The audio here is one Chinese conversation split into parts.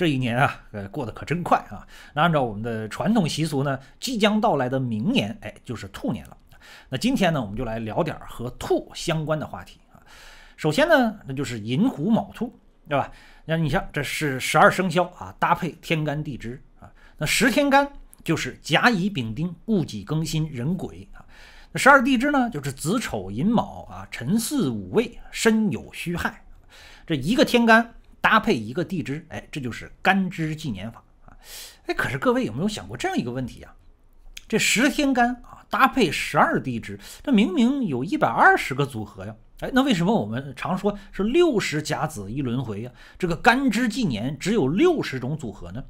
这一年啊，呃，过得可真快啊！那按照我们的传统习俗呢，即将到来的明年，哎，就是兔年了。那今天呢，我们就来聊点儿和兔相关的话题啊。首先呢，那就是寅虎卯兔，对吧？那你像这是十二生肖啊，搭配天干地支啊。那十天干就是甲乙丙丁戊己庚辛壬癸啊。那十二地支呢，就是子丑寅卯啊辰巳午未申酉戌亥。这一个天干。搭配一个地支，哎，这就是干支纪年法啊！哎，可是各位有没有想过这样一个问题啊？这十天干啊，搭配十二地支，这明明有一百二十个组合呀！哎，那为什么我们常说是六十甲子一轮回呀？这个干支纪年只有六十种组合呢？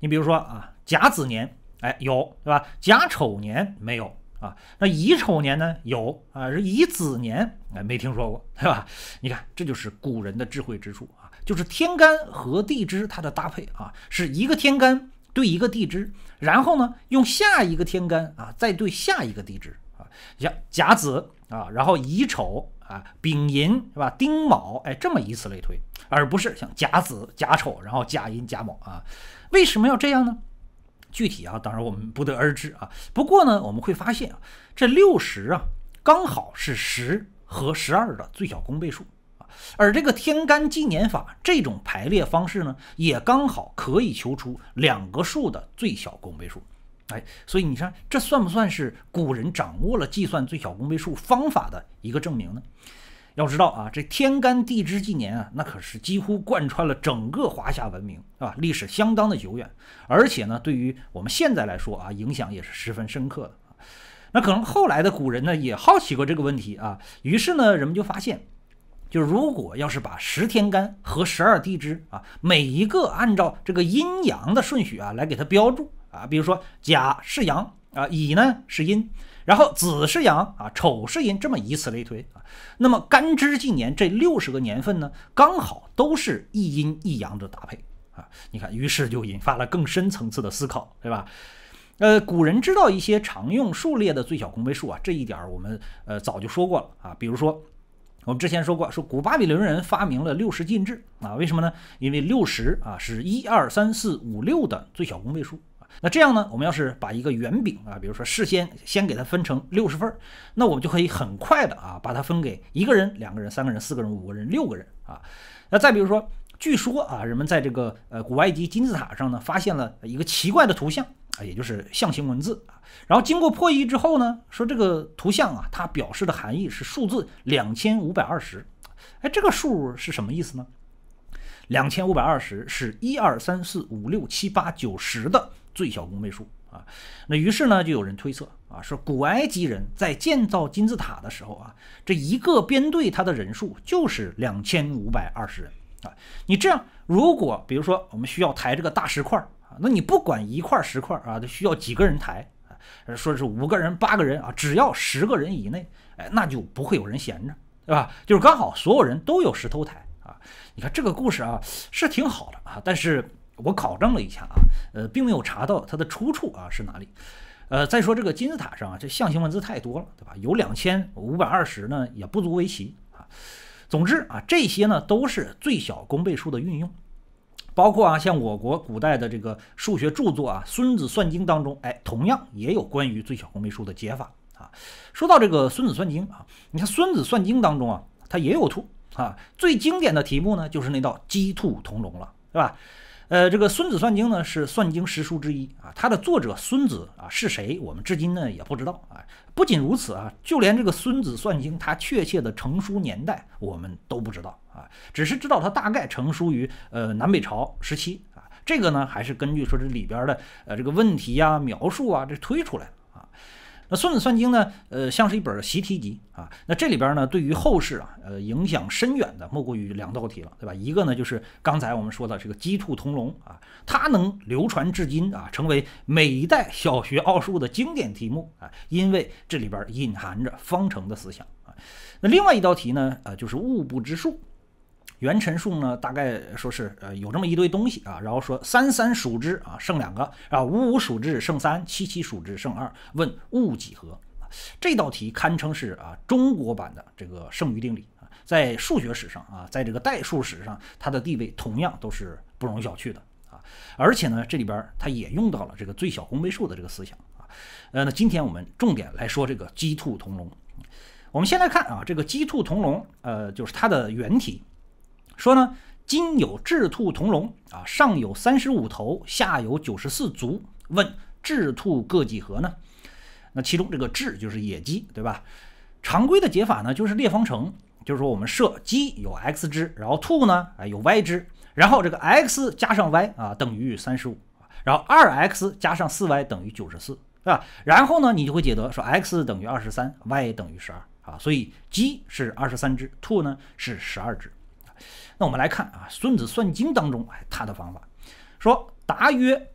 你比如说啊，甲子年，哎，有，对吧？甲丑年没有。啊，那乙丑年呢？有啊，是乙子年，哎，没听说过，对吧？你看，这就是古人的智慧之处啊，就是天干和地支它的搭配啊，是一个天干对一个地支，然后呢，用下一个天干啊，再对下一个地支啊，像甲子啊，然后乙丑啊，丙寅是吧？丁卯，哎，这么以此类推，而不是像甲子、甲丑，然后甲寅、甲卯啊，为什么要这样呢？具体啊，当然我们不得而知啊。不过呢，我们会发现啊，这六十啊，刚好是十和十二的最小公倍数啊。而这个天干纪年法这种排列方式呢，也刚好可以求出两个数的最小公倍数。哎，所以你看，这算不算是古人掌握了计算最小公倍数方法的一个证明呢？要知道啊，这天干地支纪年啊，那可是几乎贯穿了整个华夏文明，是吧？历史相当的久远，而且呢，对于我们现在来说啊，影响也是十分深刻的。那可能后来的古人呢，也好奇过这个问题啊，于是呢，人们就发现，就是如果要是把十天干和十二地支啊，每一个按照这个阴阳的顺序啊来给它标注啊，比如说甲是阳啊，乙呢是阴。然后子是阳啊，丑是阴，这么以此类推啊。那么干支纪年这六十个年份呢，刚好都是一阴一阳的搭配啊。你看，于是就引发了更深层次的思考，对吧？呃，古人知道一些常用数列的最小公倍数啊，这一点我们呃早就说过了啊。比如说，我们之前说过，说古巴比伦人发明了六十进制啊，为什么呢？因为六十啊是一二三四五六的最小公倍数。那这样呢？我们要是把一个圆饼啊，比如说事先先给它分成六十份儿，那我们就可以很快的啊，把它分给一个人、两个人、三个人、四个人、五个人、六个人啊。那再比如说，据说啊，人们在这个呃古埃及金字塔上呢，发现了一个奇怪的图像啊，也就是象形文字啊。然后经过破译之后呢，说这个图像啊，它表示的含义是数字两千五百二十。哎，这个数是什么意思呢？两千五百二十是一二三四五六七八九十的。最小公倍数啊，那于是呢，就有人推测啊，说古埃及人在建造金字塔的时候啊，这一个编队它的人数就是两千五百二十人啊。你这样，如果比如说我们需要抬这个大石块啊，那你不管一块石块啊，都需要几个人抬啊？说是五个人、八个人啊，只要十个人以内，哎，那就不会有人闲着，对吧？就是刚好所有人都有石头抬啊。你看这个故事啊，是挺好的啊，但是。我考证了一下啊，呃，并没有查到它的出处啊是哪里，呃，再说这个金字塔上啊，这象形文字太多了，对吧？有两千五百二十呢，也不足为奇啊。总之啊，这些呢都是最小公倍数的运用，包括啊，像我国古代的这个数学著作啊《孙子算经》当中，哎，同样也有关于最小公倍数的解法啊。说到这个《孙子算经》啊，你看《孙子算经》当中啊，它也有兔啊，最经典的题目呢就是那道鸡兔同笼了，对吧？呃，这个《孙子算经》呢是算经十书之一啊。它的作者孙子啊是谁？我们至今呢也不知道啊。不仅如此啊，就连这个《孙子算经》它确切的成书年代我们都不知道啊，只是知道它大概成书于呃南北朝时期啊。这个呢还是根据说这里边的呃这个问题呀、描述啊这推出来的。那《孙子算经》呢？呃，像是一本习题集啊。那这里边呢，对于后世啊，呃，影响深远的莫过于两道题了，对吧？一个呢，就是刚才我们说的这个鸡兔同笼啊，它能流传至今啊，成为每一代小学奥数的经典题目啊，因为这里边隐含着方程的思想啊。那另外一道题呢，呃，就是物不知数。元辰数呢，大概说是，呃，有这么一堆东西啊，然后说三三数之啊，剩两个啊，五五数之剩三，七七数之剩二，问物几何？这道题堪称是啊，中国版的这个剩余定理啊，在数学史上啊，在这个代数史上，它的地位同样都是不容小觑的啊。而且呢，这里边它也用到了这个最小公倍数的这个思想啊。呃，那今天我们重点来说这个鸡兔同笼。我们先来看啊，这个鸡兔同笼，呃，就是它的原题。说呢，今有雉兔同笼啊，上有三十五头，下有九十四足。问雉兔各几何呢？那其中这个雉就是野鸡，对吧？常规的解法呢，就是列方程，就是说我们设鸡有 x 只，然后兔呢，啊有 y 只，然后这个 x 加上 y 啊等于三十五然后二 x 加上四 y 等于九十四，对吧？然后呢，你就会解得说 x 等于二十三，y 等于十二啊，所以鸡是二十三只，兔呢是十二只。那我们来看啊，《孙子算经》当中他的方法，说答曰：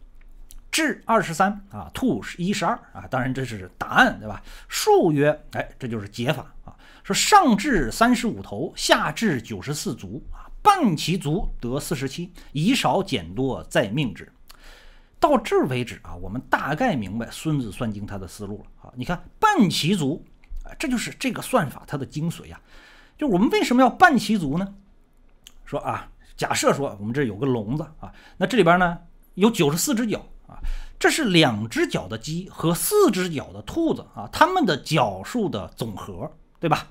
至二十三啊，兔一十二啊。当然这是答案，对吧？数曰：哎，这就是解法啊。说上至三十五头，下至九十四足啊，半其足得四十七，以少减多再命之。到这儿为止啊，我们大概明白《孙子算经》他的思路了啊。你看，半其足，这就是这个算法它的精髓呀。就我们为什么要半其足呢？说啊，假设说我们这有个笼子啊，那这里边呢有九十四只脚啊，这是两只脚的鸡和四只脚的兔子啊，它们的脚数的总和，对吧？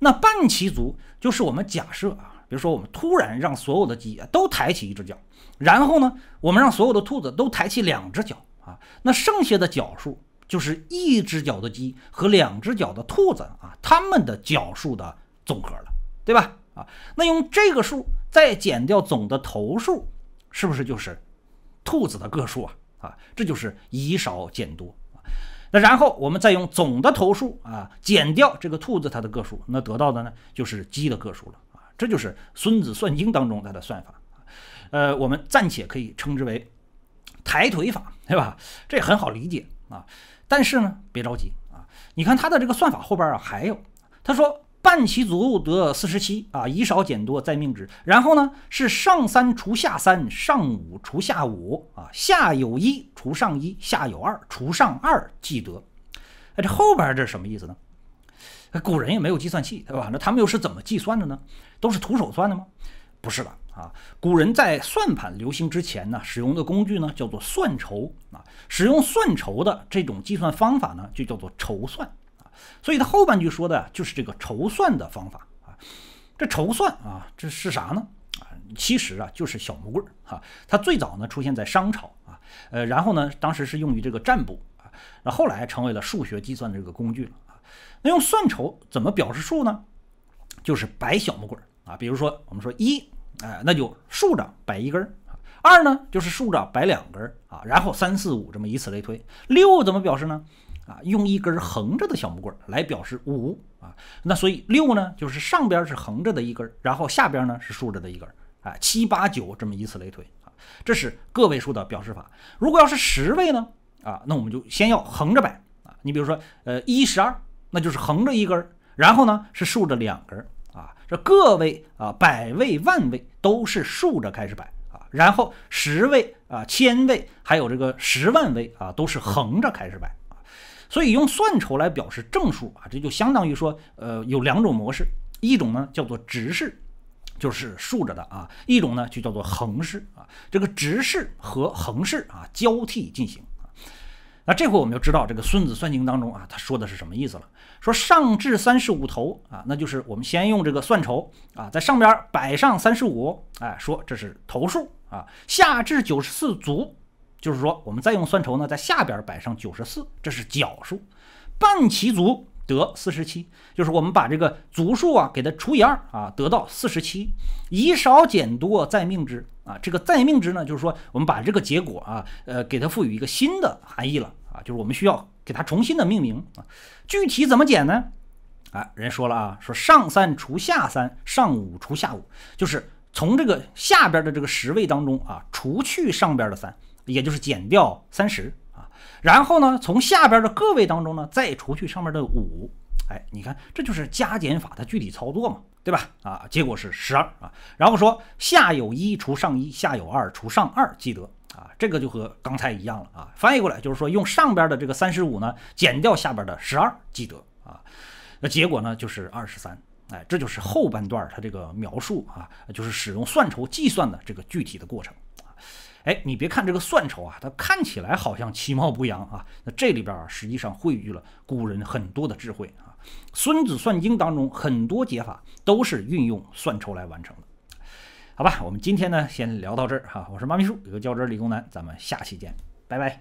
那半旗足就是我们假设啊，比如说我们突然让所有的鸡都抬起一只脚，然后呢，我们让所有的兔子都抬起两只脚啊，那剩下的脚数就是一只脚的鸡和两只脚的兔子啊，它们的脚数的总和了，对吧？啊，那用这个数再减掉总的头数，是不是就是兔子的个数啊？啊，这就是以少减多啊。那然后我们再用总的头数啊减掉这个兔子它的个数，那得到的呢就是鸡的个数了啊。这就是《孙子算经》当中它的算法啊。呃，我们暂且可以称之为抬腿法，对吧？这也很好理解啊。但是呢，别着急啊，你看它的这个算法后边啊还有，他说。半其足得四十七啊，以少减多再命之。然后呢，是上三除下三，上五除下五啊。下有一除上一，下有二除上二，即得。哎，这后边这是什么意思呢？古人也没有计算器，对吧？那他们又是怎么计算的呢？都是徒手算的吗？不是的啊。古人在算盘流行之前呢，使用的工具呢叫做算筹啊。使用算筹的这种计算方法呢，就叫做筹算。所以他后半句说的就是这个筹算的方法啊。这筹算啊，这是啥呢？啊，其实啊，就是小木棍儿哈。它最早呢出现在商朝啊，呃，然后呢，当时是用于这个占卜啊。那后来成为了数学计算的这个工具了啊。那用算筹怎么表示数呢？就是摆小木棍儿啊。比如说，我们说一，哎，那就竖着摆一根儿二呢，就是竖着摆两根儿啊。然后三四五这么以此类推，六怎么表示呢？啊，用一根横着的小木棍来表示五啊，那所以六呢，就是上边是横着的一根，然后下边呢是竖着的一根，啊。七八九这么以此类推啊，这是个位数的表示法。如果要是十位呢，啊，那我们就先要横着摆啊。你比如说，呃，一十二，那就是横着一根，然后呢是竖着两根，啊，这个位啊，百位、万位都是竖着开始摆啊，然后十位啊、千位还有这个十万位啊，都是横着开始摆。所以用算筹来表示正数啊，这就相当于说，呃，有两种模式，一种呢叫做直式，就是竖着的啊；一种呢就叫做横式啊。这个直式和横式啊交替进行啊。那这回我们就知道这个《孙子算经》当中啊，他说的是什么意思了。说上至三十五头啊，那就是我们先用这个算筹啊，在上边摆上三十五，哎，说这是头数啊。下至九十四足。就是说，我们再用算筹呢，在下边摆上九十四，这是角数，半棋足得四十七，就是我们把这个卒数啊，给它除以二啊，得到四十七，以少减多再命之啊，这个再命之呢，就是说，我们把这个结果啊，呃，给它赋予一个新的含义了啊，就是我们需要给它重新的命名啊，具体怎么减呢？啊，人说了啊，说上三除下三，上五除下五，就是从这个下边的这个十位当中啊，除去上边的三。也就是减掉三十啊，然后呢，从下边的个位当中呢，再除去上面的五，哎，你看这就是加减法的具体操作嘛，对吧？啊，结果是十二啊。然后说下有一除上一下有二除上二，记得啊，这个就和刚才一样了啊。翻译过来就是说用上边的这个三十五呢减掉下边的十二，记得啊，那结果呢就是二十三。哎，这就是后半段它这个描述啊，就是使用算筹计算的这个具体的过程。哎，你别看这个算筹啊，它看起来好像其貌不扬啊，那这里边啊，实际上汇聚了古人很多的智慧啊，《孙子算经》当中很多解法都是运用算筹来完成的。好吧，我们今天呢先聊到这儿哈，我是妈咪叔，有个较真理工男，咱们下期见，拜拜。